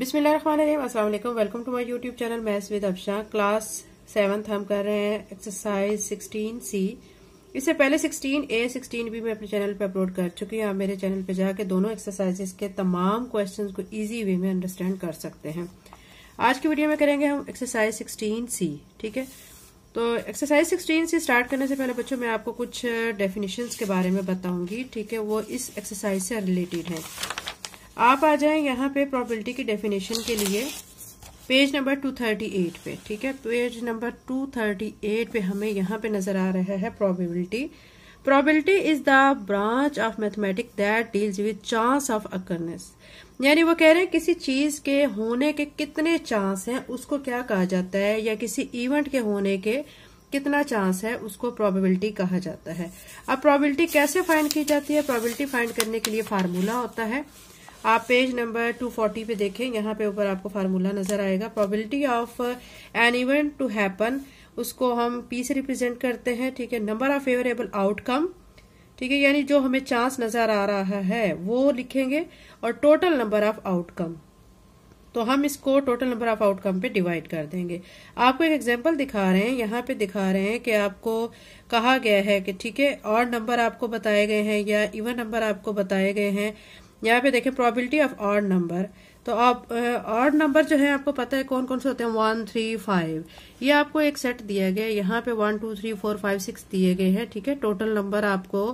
बिसमिल्ल अस्सलाम welcome to my YouTube channel maths with Afsha class seventh हम कर रहे हैं एक्सरसाइज सिक्सटीन सी इससे पहले सिक्सटीन ए सिक्सटीन बी मैं अपने चैनल पर अपलोड कर चुकी हूँ आप मेरे चैनल पर जाकर दोनों एक्सरसाइजेस के तमाम क्वेश्चन को ईजी वे में अंडरस्टैंड कर सकते हैं आज की वीडियो में करेंगे हम एक्सरसाइज सिक्सटीन सी ठीक है तो एक्सरसाइज सिक्सटीन से स्टार्ट करने से पहले बच्चों मैं आपको कुछ डेफिनेशंस के बारे में बताऊंगी ठीक है वो इस एक्सरसाइज से रिलेटेड है आप आ जाएं यहाँ पे प्रॉबिलिटी की डेफिनेशन के लिए पेज नंबर 238 पे ठीक है पेज नंबर 238 पे हमें यहाँ पे नजर आ रहा है probability probability is the branch of mathematic that deals with chance of occurrence यानी वो कह रहे हैं किसी चीज के होने के कितने चांस हैं उसको क्या कहा जाता है या किसी इवेंट के होने के कितना चांस है उसको प्रोबेबिलिटी कहा जाता है अब प्रोबेबिलिटी कैसे फाइंड की जाती है प्रोबेबिलिटी फाइंड करने के लिए फार्मूला होता है आप पेज नंबर 240 पे देखें यहाँ पे ऊपर आपको फार्मूला नजर आएगा probability of an event to happen उसको हम पी से रिप्रेजेंट करते हैं ठीक है नंबर ऑफ फेवरेबल आउटकम ठीक है यानी जो हमें चांस नजर आ रहा है वो लिखेंगे और टोटल नंबर ऑफ आउटकम तो हम इसको टोटल नंबर ऑफ आउटकम पे डिवाइड कर देंगे आपको एक एग्जांपल दिखा रहे हैं यहाँ पे दिखा रहे हैं कि आपको कहा गया है कि ठीक है और नंबर आपको बताए गए हैं या इवन नंबर आपको बताए गए हैं यहाँ पे देखें प्रोबेबिलिटी ऑफ ऑड नंबर तो आप ऑड नंबर जो है आपको पता है कौन कौन से होते हैं वन थ्री फाइव ये आपको एक सेट दिया गया यहाँ पे one two three four five six दिए गए हैं ठीक है टोटल नंबर आपको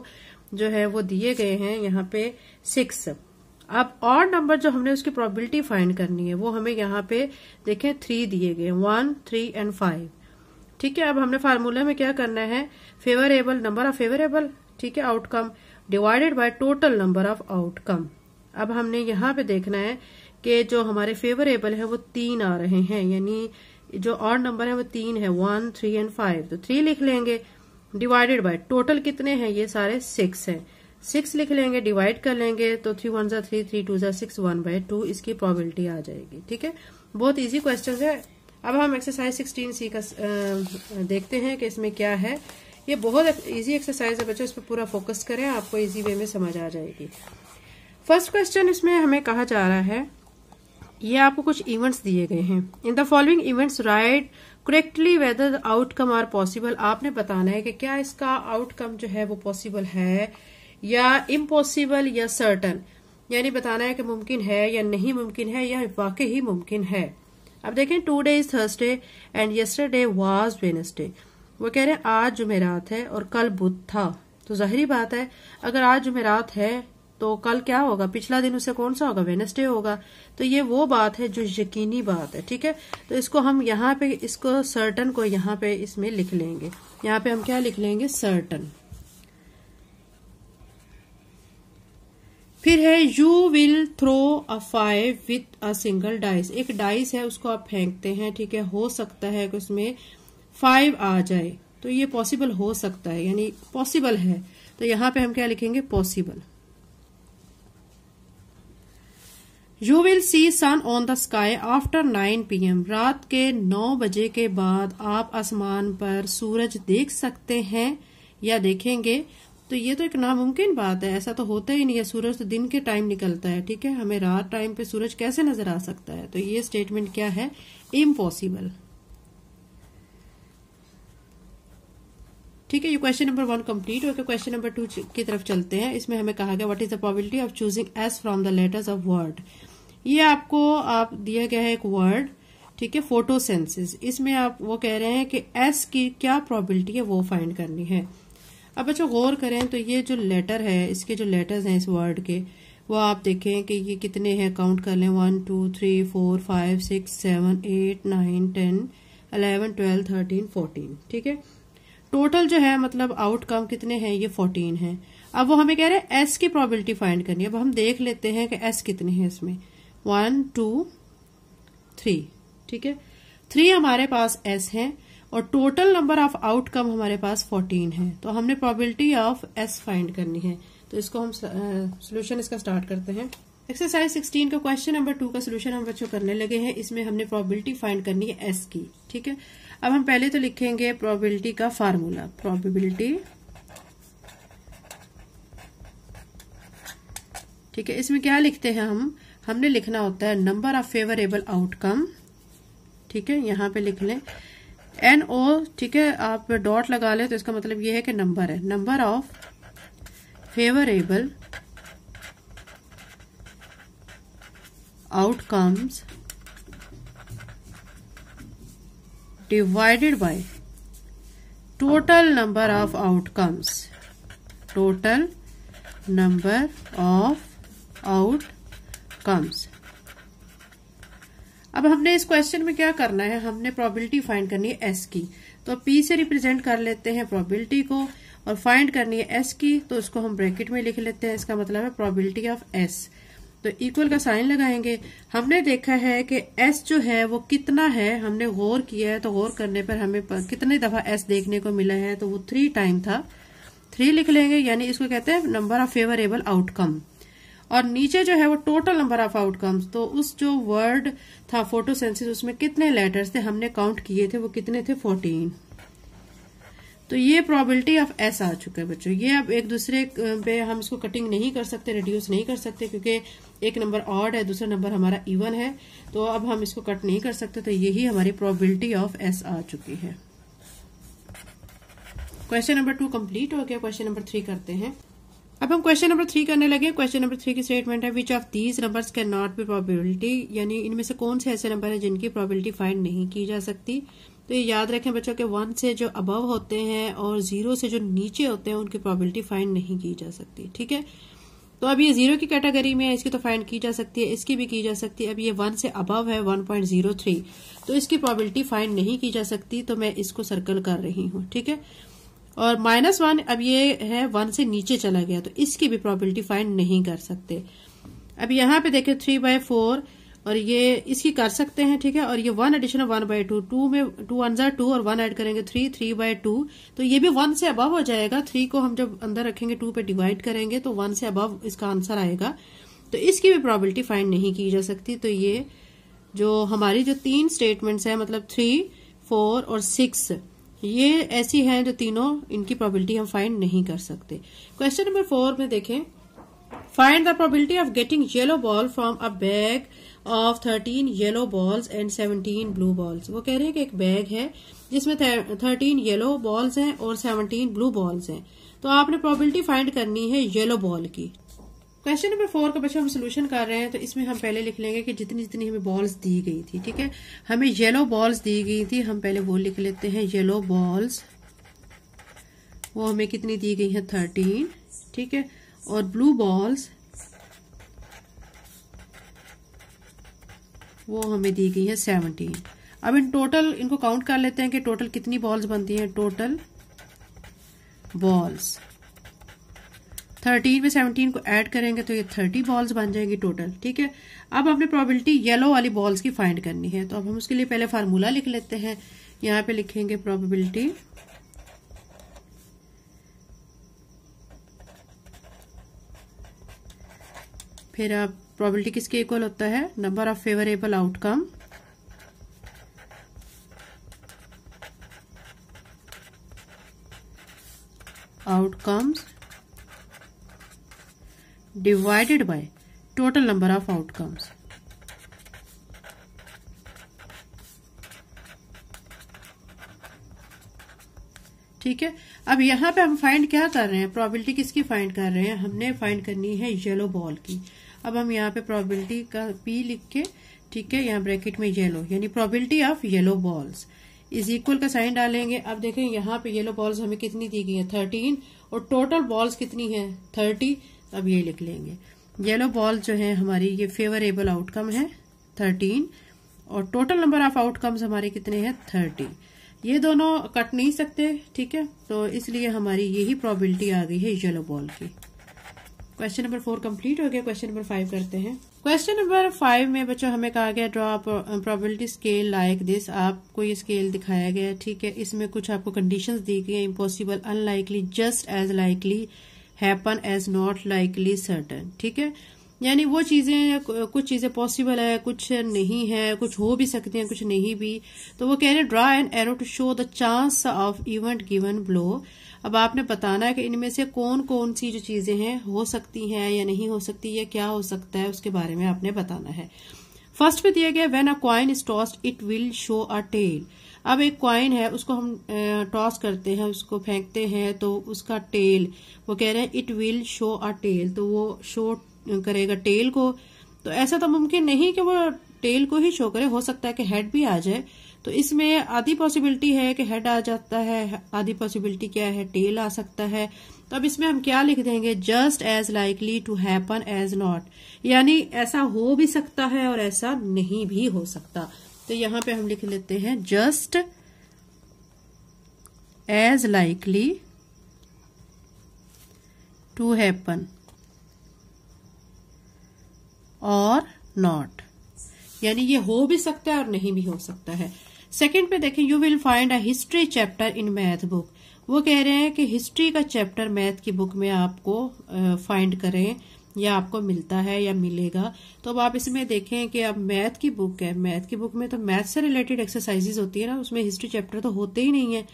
जो है वो दिए गए हैं यहाँ पे सिक्स अब और नंबर जो हमने उसकी प्रोबेबिलिटी फाइंड करनी है वो हमें यहाँ पे देखें थ्री दिए गए वन थ्री एंड फाइव ठीक है अब हमने फार्मूला में क्या करना है फेवरेबल नंबर ऑफ फेवरेबल ठीक है outcome divided by total number of outcome अब हमने यहाँ पे देखना है कि जो हमारे फेवरेबल है वो तीन आ रहे हैं यानी जो और नंबर है वो तीन है वन थ्री एंड फाइव तो थ्री लिख लेंगे डिवाइडेड बाय टोटल कितने हैं ये सारे सिक्स हैं सिक्स लिख लेंगे डिवाइड कर लेंगे तो थ्री वन सा थ्री थ्री टू सा सिक्स वन बाय टू इसकी प्रॉबिलिटी आ जाएगी ठीक है बहुत इजी क्वेश्चन है अब हम एक्सरसाइज सिक्सटीन सी का देखते हैं कि इसमें क्या है ये बहुत इजी एक्सरसाइज है बच्चों इस पर पूरा फोकस करें आपको इजी वे में समझ आ जाएगी फर्स्ट क्वेश्चन इसमें हमें कहा जा रहा है ये आपको कुछ इवेंट्स दिए गए हैं in the following events write correctly whether outcome are possible आपने बताना है कि क्या इसका आउटकम जो है वो पॉसिबल है या इम्पॉसिबल या सर्टन यानी बताना है कि मुमकिन है या नहीं मुमकिन है या वाकई ही मुमकिन है अब देखें today is Thursday and yesterday was Wednesday वो कह रहे हैं आज जुमेरात है और कल बुध था तो जहरी बात है अगर आज जुमेरात है तो कल क्या होगा पिछला दिन उसे कौन सा होगा वेनसडे होगा तो ये वो बात है जो यकीनी बात है ठीक है तो इसको हम यहाँ पे इसको सर्टन को यहाँ पे इसमें लिख लेंगे यहाँ पे हम क्या लिख लेंगे सर्टन फिर है you will throw a five with a single dice एक डाइस है उसको आप फेंकते हैं ठीक है हो सकता है कि उसमें फाइव आ जाए तो ये पॉसिबल हो सकता है यानी पॉसिबल है तो यहां पे हम क्या लिखेंगे possible you will see sun on the sky after nine p m रात के नौ बजे के बाद आप आसमान पर सूरज देख सकते हैं या देखेंगे तो ये तो एक नामुमकिन बात है ऐसा तो होता ही नहीं है सूरज तो दिन के टाइम निकलता है ठीक है हमें रात टाइम पे सूरज कैसे नजर आ सकता है तो ये स्टेटमेंट क्या है इम्पॉसिबल ठीक है ये क्वेश्चन नंबर वन कंप्लीट हो गया क्वेश्चन नंबर टू की तरफ चलते हैं इसमें हमें कहा गया what is the probability of choosing S from the letters of word ये आपको आप दिया गया है एक वर्ड ठीक है फोटोसेंसिस इसमें आप वो कह रहे हैं कि एस की क्या प्रोबेबिलिटी है वो फाइंड करनी है अब अच्छा गौर करें तो ये जो लेटर है इसके जो लेटर्स हैं इस वर्ड के वो आप देखें कि ये कितने हैं काउंट कर लें one two three four five six seven eight nine ten eleven twelve thirteen fourteen ठीक है टोटल जो है मतलब आउटकम कितने हैं ये फोर्टीन है अब वो हमें कह रहे हैं एस की प्रोबेबिलिटी फाइंड करनी है अब हम देख लेते हैं कि एस कितने हैं इसमें वन टू थ्री ठीक है थ्री हमारे पास एस हैं और टोटल नंबर ऑफ आउटकम हमारे पास फोर्टीन है तो हमने प्रोबेबिलिटी ऑफ एस फाइंड करनी है तो इसको हम सोल्यूशन इसका स्टार्ट करते हैं एक्सरसाइज सिक्सटीन का क्वेश्चन नंबर टू का सोल्यूशन हम बच्चों करने लगे हैं इसमें हमने प्रोबेबिलिटी फाइंड करनी है एस की ठीक है अब हम पहले तो लिखेंगे प्रोबेबिलिटी का फार्मूला प्रोबेबिलिटी ठीक है इसमें क्या लिखते हैं हम हमने लिखना होता है नंबर ऑफ फेवरेबल आउटकम ठीक है यहां पे लिख लें एन ओ ठीक है आप डॉट लगा लें तो इसका मतलब ये है कि नंबर है number of favourable outcomes divided by total number of outcomes total number of outcomes अब हमने इस क्वेश्चन में क्या करना है हमने प्रोबेबिलिटी फाइंड करनी है एस की तो पी से रिप्रेजेंट कर लेते हैं प्रोबेबिलिटी को और फाइंड करनी है एस की तो उसको हम ब्रैकेट में लिख लेते हैं इसका मतलब है प्रोबेबिलिटी ऑफ एस तो इक्वल का साइन लगाएंगे हमने देखा है कि एस जो है वो कितना है हमने गौर किया है तो गौर करने पर हमें पर, कितने दफा एस देखने को मिला है तो वो थ्री टाइम था थ्री लिख लेंगे यानी इसको कहते हैं नंबर ऑफ फेवरेबल आउटकम और नीचे जो है वो टोटल नंबर ऑफ आउटकम्स तो उस जो वर्ड था फोटोसेंसिस उसमें कितने लेटर्स थे हमने काउंट किए थे वो कितने थे फोर्टीन तो ये प्रोबेबिलिटी ऑफ एस आ चुका है बच्चों ये अब एक दूसरे पे हम इसको कटिंग नहीं कर सकते रिड्यूस नहीं कर सकते क्योंकि एक नंबर ऑड है दूसरा नंबर हमारा इवन है तो अब हम इसको कट नहीं कर सकते तो यही हमारी प्रोबेबिलिटी ऑफ एस आ चुकी है क्वेश्चन नंबर टू कंप्लीट हो गया क्वेश्चन नंबर थ्री करते हैं अब हम क्वेश्चन नंबर थ्री करने लगे क्वेश्चन नंबर थ्री की स्टेटमेंट है which of these number can not be probability यानी इनमें से कौन से ऐसे नंबर है जिनकी प्रोबेबिलिटी फाइंड नहीं की जा सकती तो ये याद रखें बच्चों के वन से जो अबव होते हैं और जीरो से जो नीचे होते हैं उनकी प्रॉबिलिटी फाइंड नहीं की जा सकती ठीक है तो अब ये जीरो की कैटेगरी में है इसकी तो फाइंड की जा सकती है इसकी भी की जा सकती है अब ये वन से अबव है वन पॉइंट जीरो थ्री तो इसकी प्रॉबिलिटी फाइंड नहीं की जा सकती तो मैं इसको सर्कल कर रही हूं ठीक है और माइनस वन अब ये है वन से नीचे चला गया तो इसकी भी प्रॉबिलिटी फाइंड नहीं कर सकते अब यहां पे देखे थ्री बाय फोर और ये इसकी कर सकते हैं ठीक है और ये one addition one by two two में टू वन टू और वन ऐड करेंगे थ्री थ्री बाय टू तो ये भी वन से अबव हो जाएगा थ्री को हम जब अंदर रखेंगे टू पे डिवाइड करेंगे तो वन से अबव इसका आंसर आएगा तो इसकी भी प्रॉबिलिटी फाइंड नहीं की जा सकती तो ये जो हमारी जो तीन स्टेटमेंट्स है मतलब थ्री फोर और सिक्स ये ऐसी हैं जो तीनों इनकी प्रॉबिलिटी हम फाइंड नहीं कर सकते क्वेश्चन नंबर फोर में देखें find the probability of getting yellow ball from a bag of thirteen yellow balls and seventeen blue balls वो कह रहे हैं कि एक बैग है जिसमें थर्टीन येलो बॉल्स हैं और सेवनटीन ब्लू बॉल्स हैं तो आपने प्रोबेबिलिटी फाइंड करनी है येलो बॉल की क्वेश्चन नंबर फोर का बच्चों हम सोल्यूशन कर रहे हैं तो इसमें हम पहले लिख लेंगे कि जितनी जितनी हमें बॉल्स दी गई थी ठीक है हमें येलो बॉल्स दी गई थी हम पहले वो लिख लेते हैं येलो बॉल्स वो हमें कितनी दी गई है थर्टीन ठीक है और ब्लू बॉल्स वो हमें दी गई है सेवनटीन अब इन टोटल इनको काउंट कर लेते हैं कि टोटल कितनी बॉल्स बनती हैं टोटल बॉल्स थर्टीन में सेवनटीन को ऐड करेंगे तो ये थर्टी बॉल्स बन जाएंगी टोटल ठीक है अब हमने प्रोबेबिलिटी येलो वाली बॉल्स की फाइंड करनी है तो अब हम उसके लिए पहले फार्मूला लिख लेते हैं यहां पे लिखेंगे प्रोबेबिलिटी फिर आप प्रोबेबिलिटी किसके इक्वल होता है number of favourable outcome outcomes divided by total number of outcomes ठीक है अब यहां पे हम फाइंड क्या कर रहे हैं प्रोबेबिलिटी किसकी फाइंड कर रहे हैं हमने फाइंड करनी है येलो बॉल की अब हम यहाँ पे प्रोबेबिलिटी का पी लिख के ठीक है यहाँ ब्रैकेट में येलो यानी probability of yellow balls is equal का साइन डालेंगे अब देखें यहाँ पे येलो बॉल्स हमें कितनी दी गई है थर्टीन और टोटल बॉल्स कितनी है थर्टी अब ये लिख लेंगे येलो बॉल जो है हमारी ये फेवरेबल आउटकम है थर्टीन और टोटल नंबर ऑफ आउटकम्स हमारे कितने हैं थर्टी ये दोनों कट नहीं सकते ठीक है तो इसलिए हमारी यही प्रॉबिलिटी आ गई है येलो बॉल की क्वेश्चन नंबर फोर कंप्लीट हो गया क्वेश्चन नंबर फाइव करते हैं क्वेश्चन नंबर फाइव में बच्चों हमें कहा गया draw probability scale like this आपको ये स्केल दिखाया गया ठीक है इसमें कुछ आपको कंडीशंस दी गई impossible unlikely just as likely happen as not likely certain ठीक है यानी वो चीज़ें कुछ चीज़ें पॉसिबल है कुछ नहीं है कुछ हो भी सकती हैं कुछ नहीं भी तो वो कह रहे draw and arrow to show the chance of event given below अब आपने बताना है कि इनमें से कौन कौन सी जो चीज़ें हैं हो सकती हैं या नहीं हो सकती या क्या हो सकता है उसके बारे में आपने बताना है फर्स्ट पे दिया गया when a coin is tossed it will show a tail अब एक क्वाइन है उसको हम टॉस करते हैं उसको फेंकते हैं तो उसका टेल वो कह रहे हैं it will show a tail तो वो शो करेगा टेल को तो ऐसा तो मुमकिन नहीं कि वो टेल को ही शो करे हो सकता है कि हेड भी आ जाए तो इसमें आधी पॉसिबिलिटी है कि हेड आ जाता है आधी पॉसिबिलिटी क्या है टेल आ सकता है तो अब इसमें हम क्या लिख देंगे just as likely to happen as not यानी ऐसा हो भी सकता है और ऐसा नहीं भी हो सकता तो यहां पे हम लिख लेते हैं just as likely to happen और नॉट यानी ये हो भी सकता है और नहीं भी हो सकता है सेकंड पे देखें you will find a history chapter in math book वो कह रहे हैं कि हिस्ट्री का चैप्टर मैथ की बुक में आपको फाइंड करें या आपको मिलता है या मिलेगा तो अब आप इसमें देखें कि अब मैथ की बुक है मैथ की बुक में तो मैथ से रिलेटेड एक्सरसाइजेज होती है ना उसमें हिस्ट्री चैप्टर तो होते ही नहीं है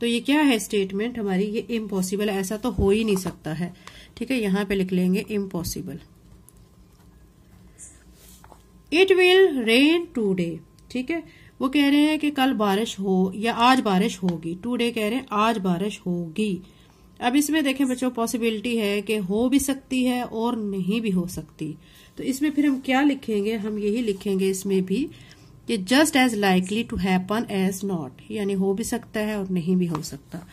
तो ये क्या है स्टेटमेंट हमारी ये इम्पॉसिबल ऐसा तो हो ही नहीं सकता है ठीक है यहाँ पे लिख लेंगे impossible it will rain today ठीक है वो कह रहे हैं कि कल बारिश हो या आज बारिश होगी डे कह रहे हैं आज बारिश होगी अब इसमें देखें बच्चों पॉसिबिलिटी है कि हो भी सकती है और नहीं भी हो सकती तो इसमें फिर हम क्या लिखेंगे हम यही लिखेंगे इसमें भी कि just as likely to happen as not यानी हो भी सकता है और नहीं भी हो सकता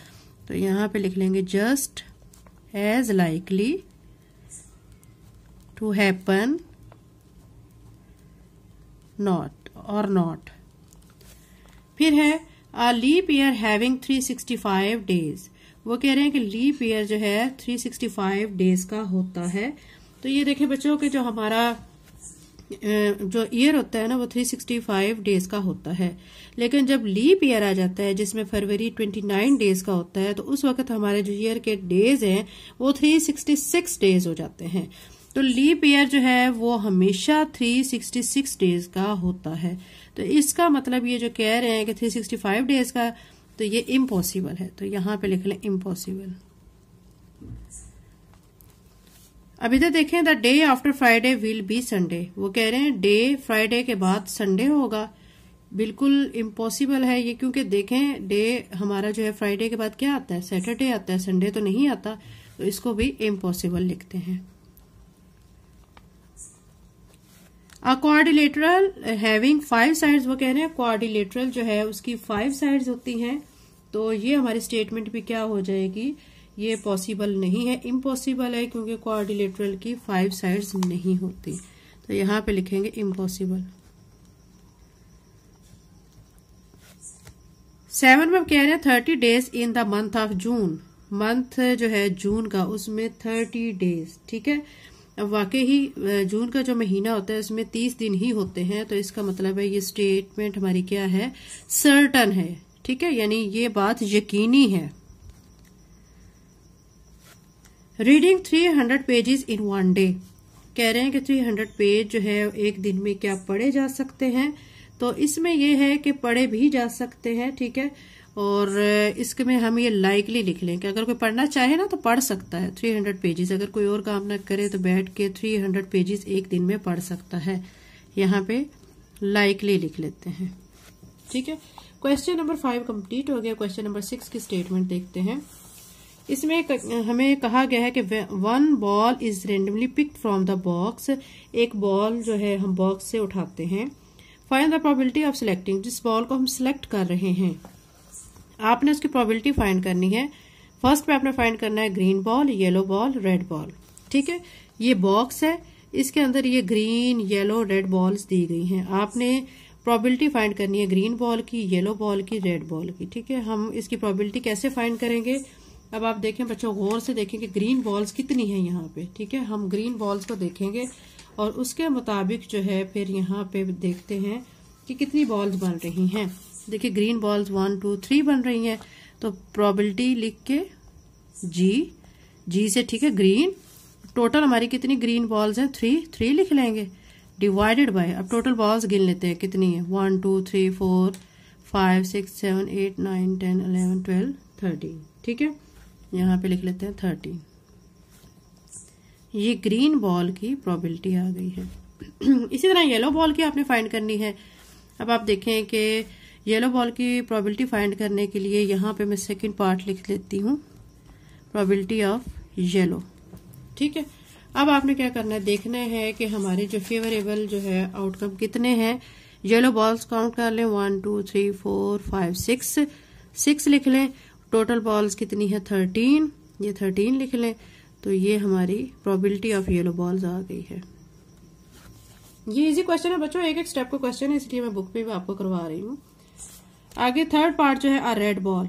तो यहां पे लिख लेंगे just as likely to happen not और नॉट फिर है a leap year having 365 days वो कह रहे हैं कि लीप ईयर जो है 365 डेज का होता है तो ये देखें बच्चों कि जो हमारा जो ईयर होता है ना वो 365 डेज का होता है लेकिन जब लीप ईयर आ जाता है जिसमें फरवरी 29 डेज का होता है तो उस वक्त हमारे जो ईयर के डेज हैं वो 366 डेज हो जाते हैं तो लीप ईयर जो है वो हमेशा 366 डेज का होता है तो इसका मतलब ये जो कह रहे हैं कि 365 डेज का तो ये इम्पॉसिबल है तो यहां पे लिख लें इम्पॉसिबल अब इधर देखें the day after Friday will be Sunday वो कह रहे हैं डे फ्राइडे के बाद संडे होगा बिल्कुल इम्पॉसिबल है ये क्योंकि देखें डे हमारा जो है फ्राइडे के बाद क्या आता है सैटरडे आता है संडे तो नहीं आता तो इसको भी इम्पॉसिबल लिखते हैं क्वारिलेटरल हैविंग फाइव साइड्स वो कह रहे हैं क्वारिलेटरल जो है उसकी फाइव साइड्स होती हैं तो ये हमारे स्टेटमेंट भी क्या हो जाएगी ये पॉसिबल नहीं है इम्पॉसिबल है क्योंकि क्वारिलेटरल की फाइव साइड्स नहीं होती तो यहां पे लिखेंगे इम्पॉसिबल सेवन में कह रहे हैं thirty days in the month of June month जो है जून का उसमें थर्टी डेज ठीक है अब वाकई ही जून का जो महीना होता है उसमें तीस दिन ही होते हैं तो इसका मतलब है ये स्टेटमेंट हमारी क्या है सर्टन है ठीक है यानी ये बात यकीनी है reading three hundred pages in one day कह रहे हैं कि थ्री हंड्रेड पेज जो है एक दिन में क्या पढ़े जा सकते हैं तो इसमें यह है कि पढ़े भी जा सकते हैं ठीक है और इसके में हम ये लाइकली लिख लें कि अगर कोई पढ़ना चाहे ना तो पढ़ सकता है 300 पेजेस अगर कोई और काम ना करे तो बैठ के 300 पेजेस एक दिन में पढ़ सकता है यहाँ पे लाइकली लिख लेते हैं ठीक है क्वेश्चन नंबर फाइव कंप्लीट हो गया क्वेश्चन नंबर सिक्स की स्टेटमेंट देखते हैं इसमें हमें कहा गया है कि one ball is randomly picked from the box एक बॉल जो है हम बॉक्स से उठाते हैं fine the probability of selecting जिस बॉल को हम सिलेक्ट कर रहे हैं आपने उसकी प्रोबेबिलिटी फाइंड करनी है फर्स्ट पे आपने फाइंड करना है green ball yellow ball red ball ठीक है ये बॉक्स है इसके अंदर ये ग्रीन येलो रेड बॉल्स दी गई हैं आपने प्रॉबिलिटी फाइंड करनी है ग्रीन बॉल की येलो बॉल की रेड बॉल की ठीक है हम इसकी प्रोबेबिलिटी कैसे फाइंड करेंगे अब आप देखें बच्चों गौर से देखें कि ग्रीन बॉल्स कितनी है यहाँ पे ठीक है हम ग्रीन बॉल्स को देखेंगे और उसके मुताबिक जो है फिर यहाँ पे देखते हैं कि कितनी बॉल्स बन रही हैं देखिए green balls one two three बन रही हैं तो प्रॉबिलिटी लिख के जी जी से ठीक है ग्रीन टोटल हमारी कितनी ग्रीन बॉल्स हैं थ्री थ्री लिख लेंगे डिवाइडेड बाय अब टोटल बॉल्स गिन लेते हैं कितनी है one two three four five six seven eight nine ten eleven twelve thirteen ठीक है यहाँ पे लिख लेते हैं थर्टीन ये ग्रीन बॉल की प्रॉबिलिटी आ गई है इसी तरह येलो बॉल की आपने फाइंड करनी है अब आप देखें कि येलो बॉल की प्रॉबिलिटी फाइंड करने के लिए यहाँ पे मैं सेकंड पार्ट लिख लेती हूँ प्रॉबिलिटी ऑफ येलो ठीक है अब आपने क्या करना है देखना है कि हमारे जो फेवरेबल जो है आउटकम कितने हैं येलो बॉल्स काउंट कर लें one two three four five six six लिख लें टोटल बॉल्स कितनी है थर्टीन ये थर्टीन लिख लें तो ये हमारी प्रॉबिलिटी ऑफ येलो बॉल्स आ गई है ये इजी क्वेश्चन है बच्चों एक एक स्टेप का क्वेश्चन है इसलिए मैं बुक पे भी आपको करवा रही हूँ आगे थर्ड पार्ट जो है आ रेड बॉल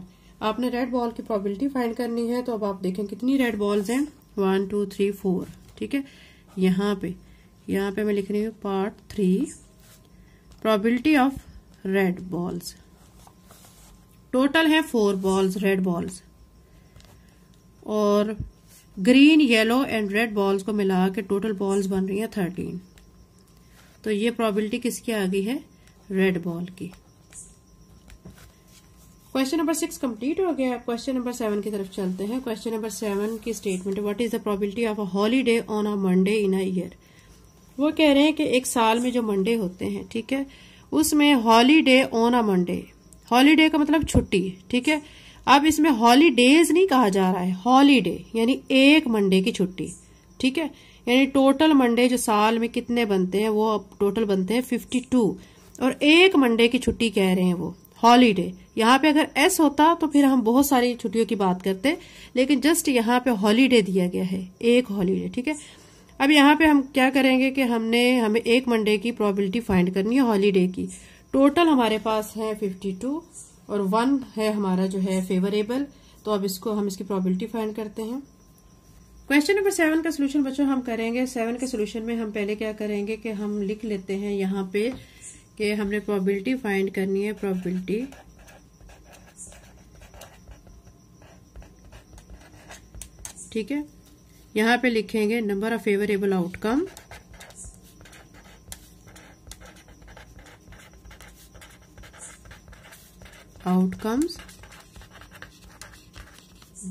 आपने रेड बॉल की प्रोबेबिलिटी फाइंड करनी है तो अब आप देखें कितनी रेड बॉल्स हैं वन टू थ्री फोर ठीक है यहाँ पे यहाँ पे मैं लिख रही हूँ part three probability of red balls total है फोर बॉल्स रेड बॉल्स और green yellow and red balls को मिला के टोटल बॉल्स बन रही हैं थर्टीन तो ये प्रॉबिलिटी किसकी आ गई है रेड बॉल की क्वेश्चन नंबर सिक्स कंप्लीट हो गया क्वेश्चन नंबर सेवन की तरफ चलते हैं क्वेश्चन नंबर सेवन की statement what is the probability of a holiday on a Monday in a year वो कह रहे हैं कि एक साल में जो मंडे होते हैं ठीक है उसमें holiday on a Monday holiday का मतलब छुट्टी ठीक है अब इसमें हॉलीडेज नहीं कहा जा रहा है हॉलीडे यानी एक मंडे की छुट्टी ठीक है यानी टोटल मंडे जो साल में कितने बनते हैं वो टोटल बनते हैं फिफ्टी टू और एक मंडे की छुट्टी कह रहे हैं वो हॉलीडे यहाँ पे अगर एस होता तो फिर हम बहुत सारी छुट्टियों की बात करते लेकिन जस्ट यहाँ पे हॉलीडे दिया गया है एक हॉलीडे ठीक है अब यहाँ पे हम क्या करेंगे कि हमने हमें एक मंडे की प्रोबेबिलिटी फाइंड करनी है हॉलीडे की टोटल हमारे पास है फिफ्टी टू और वन है हमारा जो है फेवरेबल तो अब इसको हम इसकी प्रोबेबिलिटी फाइंड करते हैं क्वेश्चन नंबर सेवन का सोल्यूशन बच्चों हम करेंगे सेवन के सोल्यूशन में हम पहले क्या करेंगे कि हम लिख लेते हैं यहाँ पे कि हमने प्रोबेबिलिटी फाइंड करनी है प्रोबेबिलिटी ठीक है यहां पे लिखेंगे number of favourable outcome outcomes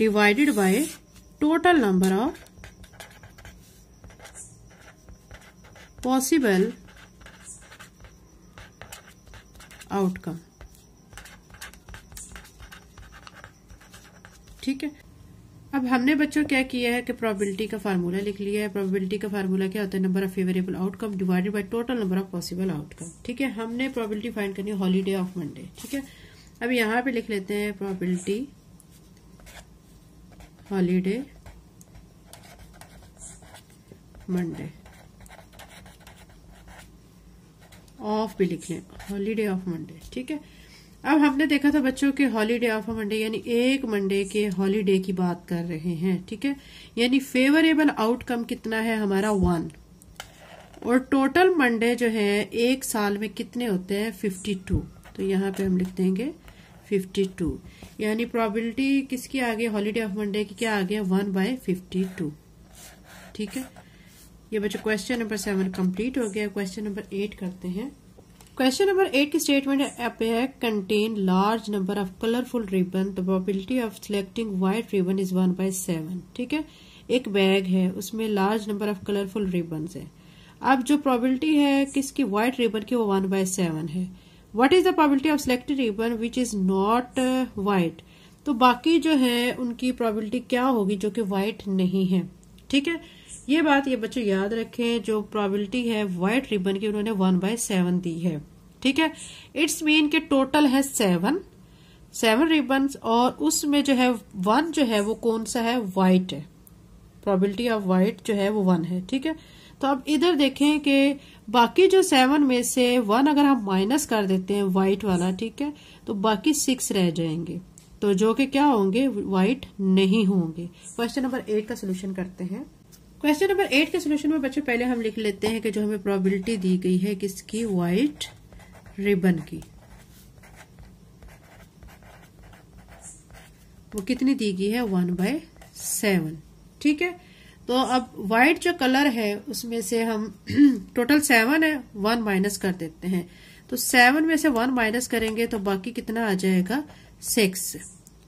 divided by total number of possible outcome ठीक है अब हमने बच्चों क्या किया है कि प्रोबेबिलिटी का फार्मूला लिख लिया है प्रोबेबिलिटी का फार्मूला क्या होता है number of favourable outcome divided by total number of possible outcome ठीक है हमने प्रोबेबिलिटी फाइंड करनी है हॉलीडे ऑफ मंडे ठीक है अब यहां पे लिख लेते हैं प्रोबेबिलिटी हॉलीडे मंडे ऑफ भी लिख लें हॉलीडे ऑफ मंडे ठीक है अब हमने देखा था बच्चों के हॉलीडे ऑफ मंडे यानी एक मंडे के हॉलीडे की बात कर रहे हैं ठीक है यानी फेवरेबल आउटकम कितना है हमारा वन और टोटल मंडे जो है एक साल में कितने होते हैं फिफ्टी टू तो यहाँ पे हम लिख देंगे फिफ्टी टू यानी प्रॉबिलिटी किसकी आ गई हॉलीडे ऑफ मंडे की क्या आ गया वन बाय फिफ्टी टू ठीक है ये बच्चों क्वेश्चन नंबर सेवन कंप्लीट हो गया क्वेश्चन नंबर एट करते हैं क्वेश्चन नंबर एट की स्टेटमेंट पे है contain large number of colourful ribbon the probability of selecting white ribbon is one by seven ठीक है एक बैग है उसमें large number of colourful ribbon है अब जो प्रोबेबिलिटी है किसकी व्हाइट रिबन की वो वन बाय सेवन है what is the probability of selected ribbon which is not white तो बाकी जो है उनकी प्रोबेबिलिटी क्या होगी जो कि वाइट नहीं है ठीक है ये बात ये बच्चों याद रखें जो प्रोबेबिलिटी है वाइट रिबन की उन्होंने वन बाय सेवन दी है ठीक है इट्स मीन के टोटल है सेवन सेवन रिबन और उसमें जो है वन जो है वो कौन सा है वाइट है प्रोबेबिलिटी ऑफ वाइट जो है वो वन है ठीक है तो अब इधर देखें कि बाकी जो सेवन में से वन अगर हम माइनस कर देते हैं वाइट वाला ठीक है तो बाकी सिक्स रह जाएंगे तो जो कि क्या होंगे व्हाइट नहीं होंगे क्वेश्चन नंबर एट का सोल्यूशन करते हैं क्वेश्चन नंबर एट के सोल्यूशन में बच्चे पहले हम लिख लेते हैं कि जो हमें प्रोबेबिलिटी दी गई है किसकी व्हाइट रिबन की वो कितनी दी गई है वन बाय सेवन ठीक है तो अब व्हाइट जो कलर है उसमें से हम टोटल सेवन है वन माइनस कर देते हैं तो सेवन में से वन माइनस करेंगे तो बाकी कितना आ जाएगा सिक्स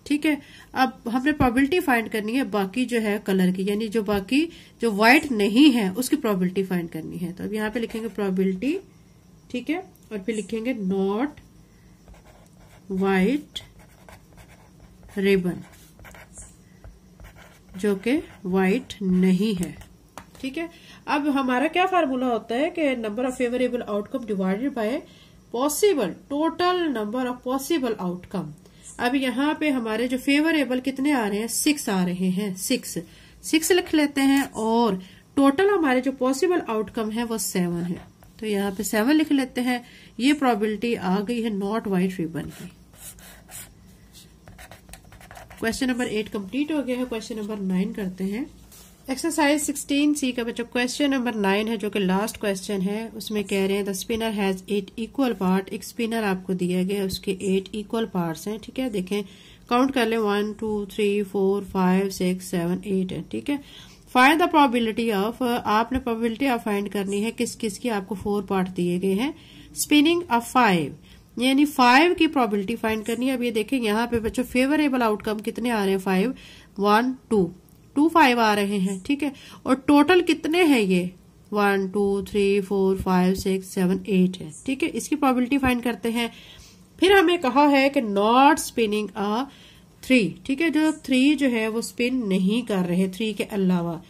ठीक है अब हमने प्रोबेबिलिटी फाइंड करनी है बाकी जो है कलर की यानी जो बाकी जो व्हाइट नहीं है उसकी प्रोबेबिलिटी फाइंड करनी है तो अब यहां पे लिखेंगे प्रोबेबिलिटी ठीक है और फिर लिखेंगे नॉट वाइट रिबन जो कि व्हाइट नहीं है ठीक है अब हमारा क्या फार्मूला होता है कि number of favourable outcome divided by possible total number of possible outcome अब यहाँ पे हमारे जो फेवरेबल कितने आ रहे हैं सिक्स आ रहे हैं सिक्स सिक्स लिख लेते हैं और टोटल हमारे जो पॉसिबल आउटकम है वो सेवन है तो यहाँ पे सेवन लिख लेते हैं ये प्रोबेबिलिटी आ गई है नॉट वाइट रिबन की क्वेश्चन नंबर एट कंप्लीट हो गया है क्वेश्चन नंबर नाइन करते हैं एक्सरसाइज 16 सी का बच्चों क्वेश्चन नंबर नाइन है जो कि लास्ट क्वेश्चन है उसमें कह रहे हैं the spinner has eight equal part एक स्पिनर आपको दिया गया उसके एट इक्वल पार्ट्स हैं ठीक है देखें काउंट कर लें one two three four five six seven eight है ठीक है फाइंड द प्रोबेबिलिटी ऑफ आपने प्रोबेबिलिटी ऑफ फाइंड करनी है किस किस की आपको फोर पार्ट दिए गए हैं स्पिनिंग ऑफ फाइव यानी फाइव की प्रोबेबिलिटी फाइंड करनी है अब ये देखें यहाँ पे बच्चों फेवरेबल आउटकम कितने आ रहे हैं five one two two five आ रहे हैं ठीक है और टोटल कितने हैं ये one two three four five six seven eight है ठीक है इसकी प्रोबेबिलिटी फाइंड करते हैं फिर हमें कहा है कि नॉट स्पिनिंग अ थ्री ठीक है जो थ्री जो है वो स्पिन नहीं कर रहे थ्री के अलावा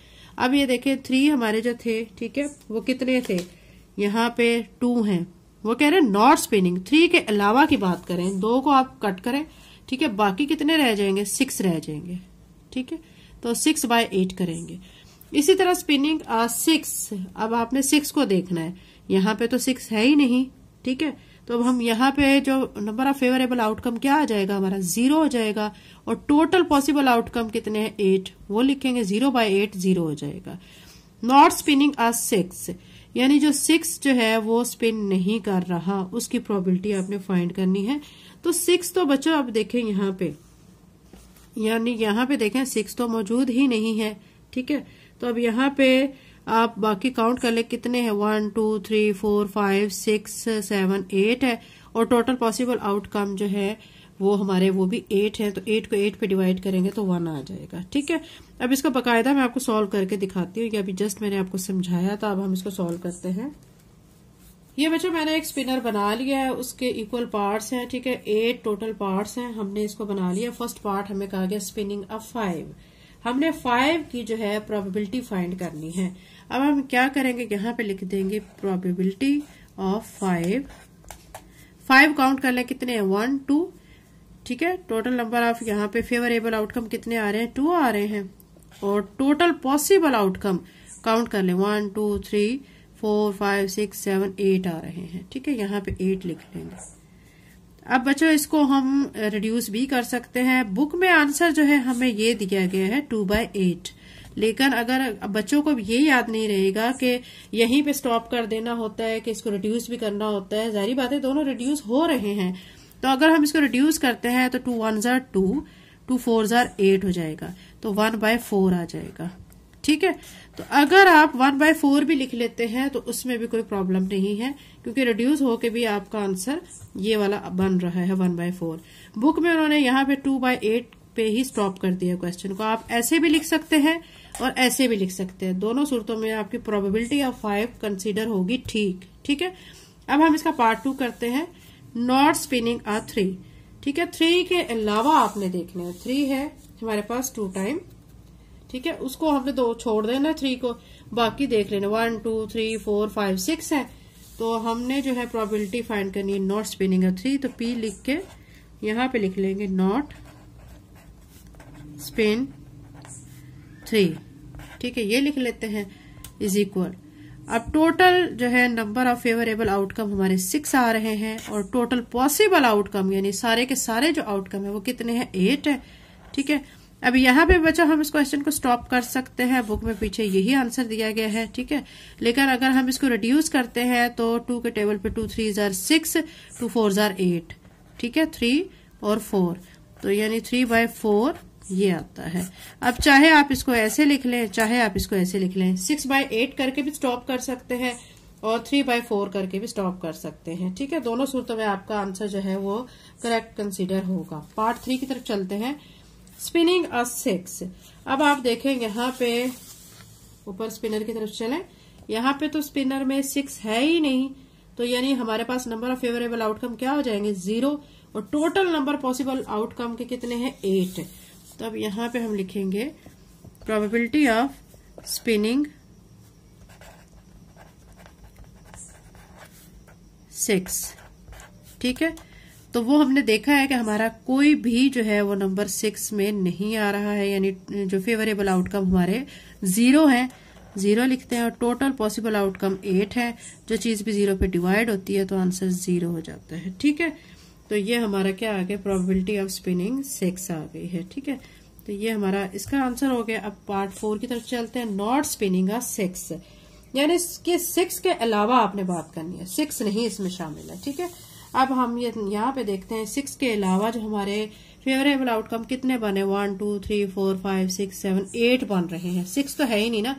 अब ये देखें थ्री हमारे जो थे ठीक है वो कितने थे यहाँ पे टू हैं वो कह रहे हैं नॉट स्पिनिंग थ्री के अलावा की बात करें दो को आप कट करें ठीक है बाकी कितने रह जाएंगे सिक्स रह जाएंगे ठीक है तो सिक्स बाय एट करेंगे इसी तरह स्पिनिंग सिक्स अब आपने सिक्स को देखना है यहाँ पे तो सिक्स है ही नहीं ठीक है तो अब हम यहाँ पे जो नंबर ऑफ फेवरेबल आउटकम क्या आ जाएगा हमारा जीरो हो जाएगा और टोटल पॉसिबल आउटकम कितने हैं एट वो लिखेंगे जीरो बाय एट जीरो हो जाएगा नॉट स्पिनिंग आ सिक्स यानी जो सिक्स जो है वो स्पिन नहीं कर रहा उसकी प्रोबेबिलिटी आपने फाइंड करनी है तो सिक्स तो बच्चों आप देखें यहाँ पे यानी यहाँ पे देखें सिक्स तो मौजूद ही नहीं है ठीक है तो अब यहाँ पे आप बाकी काउंट कर ले कितने हैं one two three four five six seven eight है और टोटल पॉसिबल आउटकम जो है वो हमारे वो भी एट है तो एट को एट पे डिवाइड करेंगे तो वन आ जाएगा ठीक है अब इसका बाकायदा मैं आपको सॉल्व करके दिखाती हूँ ये अभी जस्ट मैंने आपको समझाया था अब हम इसको सॉल्व करते हैं ये बच्चों मैंने एक स्पिनर बना लिया है उसके इक्वल पार्ट्स हैं ठीक है एट टोटल पार्ट्स हैं हमने इसको बना लिया फर्स्ट पार्ट हमें कहा गया स्पिनिंग अ फाइव हमने फाइव की जो है प्रोबेबिलिटी फाइंड करनी है अब हम क्या करेंगे यहाँ पे लिख देंगे probability of five five count कर लें कितने हैं वन टू ठीक है टोटल नंबर ऑफ यहाँ पे फेवरेबल आउटकम कितने आ रहे हैं टू आ रहे हैं और टोटल पॉसिबल आउटकम काउंट कर लें one two three four five six seven eight आ रहे हैं ठीक है यहाँ पे एट लिख लेंगे अब बच्चों इसको हम रिड्यूस भी कर सकते हैं बुक में आंसर जो है हमें ये दिया गया है टू बाय एट लेकिन अगर बच्चों को ये याद नहीं रहेगा कि यहीं पे स्टॉप कर देना होता है कि इसको रिड्यूस भी करना होता है जारी बात है दोनों रिड्यूस हो रहे हैं तो अगर हम इसको रिड्यूस करते हैं तो टू वन जार टू टू फोर जार एट हो जाएगा तो वन बाय फोर आ जाएगा ठीक है तो अगर आप वन बाय फोर भी लिख लेते हैं तो उसमें भी कोई प्रॉब्लम नहीं है क्योंकि रिड्यूस होके भी आपका आंसर ये वाला बन रहा है वन बाय फोर बुक में उन्होंने यहाँ पे टू बाय एट पे ही स्टॉप कर दिया क्वेश्चन को आप ऐसे भी लिख सकते हैं और ऐसे भी लिख सकते हैं दोनों सूरतों में आपकी प्रोबेबिलिटी ऑफ फाइव कंसिडर होगी ठीक ठीक है अब हम इसका पार्ट टू करते हैं नॉट स्पिनिंग आ थ्री ठीक है थ्री के अलावा आपने देखना है थ्री है हमारे पास टू टाइम ठीक है उसको हमने दो छोड़ देना थ्री को बाकी देख लेना one two three four five six है तो हमने जो है प्रोबेबिलिटी फाइंड करनी है नॉट स्पिनिंग ऑफ थ्री तो पी लिख के यहां पे लिख लेंगे नॉट स्पिन थ्री ठीक है ये लिख लेते हैं इज इक्वल अब टोटल जो है नंबर ऑफ फेवरेबल आउटकम हमारे सिक्स आ रहे हैं और टोटल पॉसिबल आउटकम यानी सारे के सारे जो आउटकम है वो कितने हैं एट है ठीक है अब यहाँ पे बच्चों हम इस क्वेश्चन को स्टॉप कर सकते हैं बुक में पीछे यही आंसर दिया गया है ठीक है लेकिन अगर हम इसको रिड्यूस करते हैं तो टू के टेबल पे टू थ्री जार सिक्स टू फोर जार एट ठीक है थ्री और फोर तो यानी थ्री बाय फोर ये आता है अब चाहे आप इसको ऐसे लिख लें चाहे आप इसको ऐसे लिख लें सिक्स बाय एट करके भी स्टॉप कर सकते हैं और थ्री बाय फोर करके भी स्टॉप कर सकते हैं ठीक है दोनों सूरतों में आपका आंसर जो है वो करेक्ट कंसिडर होगा पार्ट थ्री की तरफ चलते हैं स्पिनिंग अ सिक्स अब आप देखें यहाँ पे ऊपर स्पिनर की तरफ चले यहाँ पे तो स्पिनर में सिक्स है ही नहीं तो यानी हमारे पास नंबर ऑफ फेवरेबल आउटकम क्या हो जाएंगे जीरो और टोटल नंबर पॉसिबल आउटकम के कितने हैं एट तो अब यहाँ पे हम लिखेंगे प्रोबेबिलिटी ऑफ स्पिनिंग सिक्स ठीक है तो वो हमने देखा है कि हमारा कोई भी जो है वो नंबर सिक्स में नहीं आ रहा है यानी जो फेवरेबल आउटकम हमारे जीरो है जीरो लिखते हैं और टोटल पॉसिबल आउटकम एट है जो चीज़ भी जीरो पे डिवाइड होती है तो आंसर जीरो हो जाता है ठीक है तो ये हमारा क्या आ गया प्रोबेबिलिटी ऑफ स्पिनिंग सिक्स आ गई है ठीक है तो ये हमारा इसका आंसर हो गया अब पार्ट फोर की तरफ चलते हैं नॉट स्पिनिंग आ सिक्स यानी इसके सिक्स के अलावा आपने बात करनी है सिक्स नहीं इसमें शामिल है ठीक है अब हम ये यहाँ पे देखते हैं सिक्स के अलावा जो हमारे फेवरेबल आउटकम कितने बने one two three four five six seven eight बन रहे हैं सिक्स तो है ही नहीं ना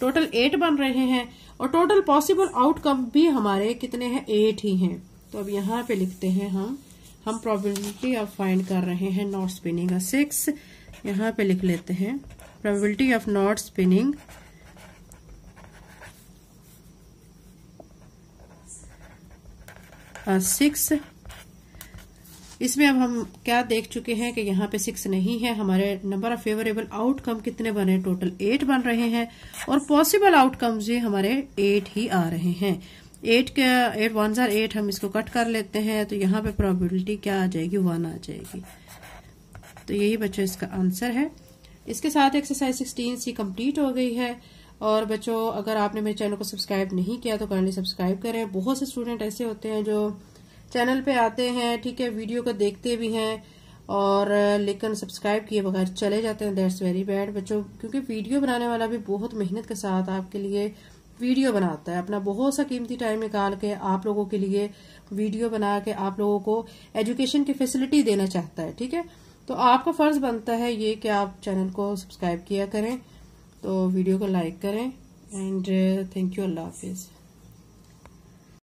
टोटल एट बन रहे हैं और टोटल पॉसिबल आउटकम भी हमारे कितने हैं एट ही हैं तो अब यहाँ पे लिखते हैं हम हम प्रोबेबिलिटी ऑफ फाइंड कर रहे हैं नॉट स्पिनिंग सिक्स यहाँ पे लिख लेते हैं probability of not spinning six हाँ, इसमें अब हम क्या देख चुके हैं कि यहाँ पे सिक्स नहीं है हमारे नंबर ऑफ फेवरेबल आउटकम कितने बने टोटल एट बन रहे हैं और पॉसिबल आउटकम भी हमारे एट ही आ रहे हैं एट का एट वन जार एट हम इसको कट कर लेते हैं तो यहाँ पे प्रोबेबिलिटी क्या आ जाएगी वन आ जाएगी तो यही बच्चों इसका आंसर है इसके साथ एक्सरसाइज सिक्सटीन सी कम्प्लीट हो गई है और बच्चों अगर आपने मेरे चैनल को सब्सक्राइब नहीं किया तो काइंडली सब्सक्राइब करें बहुत से स्टूडेंट ऐसे होते हैं जो चैनल पे आते हैं ठीक है वीडियो को देखते भी हैं और लेकिन सब्सक्राइब किए बगैर चले जाते हैं दैट्स वेरी बैड बच्चों क्योंकि वीडियो बनाने वाला भी बहुत मेहनत के साथ आपके लिए वीडियो बनाता है अपना बहुत सा कीमती टाइम निकाल के आप लोगों के लिए वीडियो बना के आप लोगों को एजुकेशन की फैसिलिटी देना चाहता है ठीक है तो आपका फर्ज बनता है ये कि आप चैनल को सब्सक्राइब किया करें तो वीडियो को लाइक करें एंड थैंक uh, यू अल्लाह हाफिज़